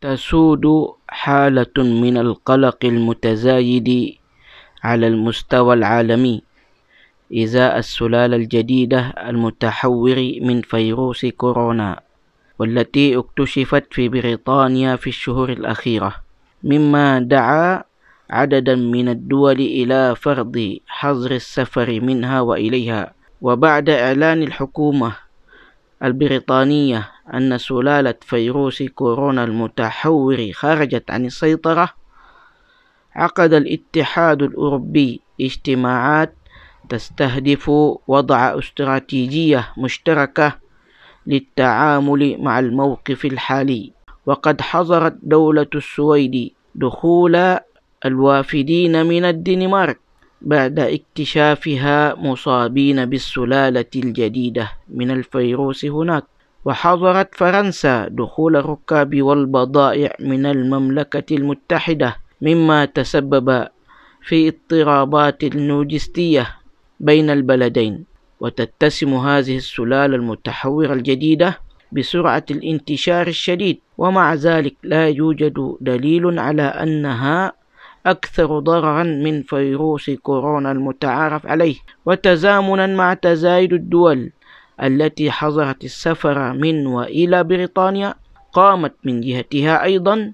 تسود حالة من القلق المتزايد على المستوى العالمي إزاء السلالة الجديدة المتحور من فيروس كورونا والتي اكتشفت في بريطانيا في الشهور الأخيرة مما دعا عددا من الدول إلى فرض حظر السفر منها وإليها وبعد إعلان الحكومة البريطانية أن سلالة فيروس كورونا المتحور خرجت عن السيطرة عقد الاتحاد الأوروبي اجتماعات تستهدف وضع استراتيجية مشتركة للتعامل مع الموقف الحالي وقد حظرت دولة السويد دخول الوافدين من الدنمارك بعد اكتشافها مصابين بالسلالة الجديدة من الفيروس هناك وحظرت فرنسا دخول الركاب والبضائع من المملكة المتحدة مما تسبب في اضطرابات لوجستية بين البلدين وتتسم هذه السلالة المتحورة الجديدة بسرعة الانتشار الشديد ومع ذلك لا يوجد دليل على أنها أكثر ضررا من فيروس كورونا المتعارف عليه وتزامنا مع تزايد الدول التي حظرت السفر من وإلى بريطانيا قامت من جهتها أيضا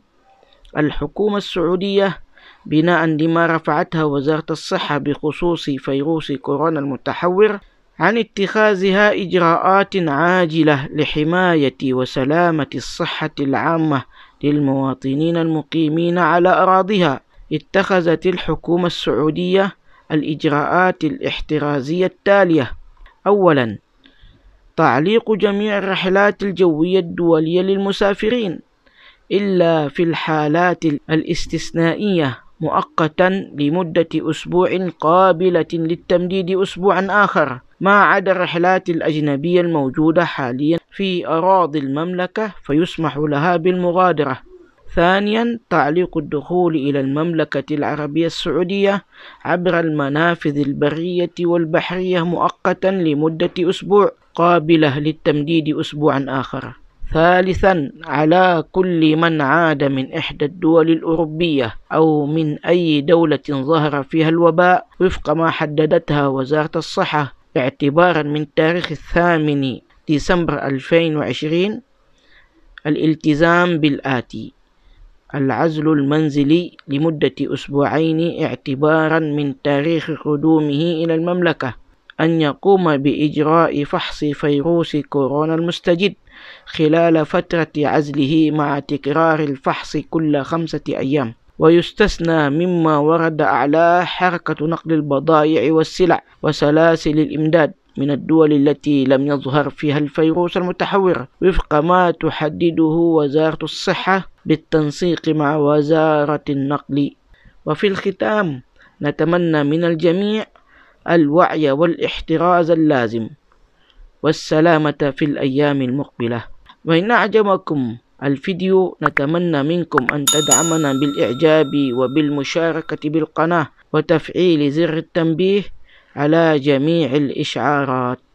الحكومة السعودية بناء لما رفعتها وزارة الصحة بخصوص فيروس كورونا المتحور عن اتخاذها إجراءات عاجلة لحماية وسلامة الصحة العامة للمواطنين المقيمين على أراضيها اتخذت الحكومة السعودية الإجراءات الاحترازية التالية أولا تعليق جميع الرحلات الجوية الدولية للمسافرين إلا في الحالات الاستثنائية مؤقتا لمدة أسبوع قابلة للتمديد أسبوعا آخر ما عدا الرحلات الأجنبية الموجودة حاليا في أراضي المملكة فيسمح لها بالمغادرة ثانيا تعليق الدخول إلى المملكة العربية السعودية عبر المنافذ البرية والبحرية مؤقتا لمدة أسبوع قابلة للتمديد أسبوعا آخر ثالثا على كل من عاد من إحدى الدول الأوروبية أو من أي دولة ظهر فيها الوباء وفق ما حددتها وزارة الصحة اعتبارا من تاريخ الثامن ديسمبر 2020 الالتزام بالآتي العزل المنزلي لمدة أسبوعين اعتبارا من تاريخ قدومه إلى المملكة أن يقوم بإجراء فحص فيروس كورونا المستجد خلال فترة عزله مع تكرار الفحص كل خمسة أيام ويستثنى مما ورد أعلاه حركة نقل البضائع والسلع وسلاسل الإمداد من الدول التي لم يظهر فيها الفيروس المتحور وفق ما تحدده وزارة الصحة بالتنسيق مع وزارة النقل وفي الختام نتمنى من الجميع الوعي والاحتراز اللازم والسلامة في الأيام المقبلة وإن أعجبكم الفيديو نتمنى منكم أن تدعمنا بالإعجاب وبالمشاركة بالقناة وتفعيل زر التنبيه على جميع الإشعارات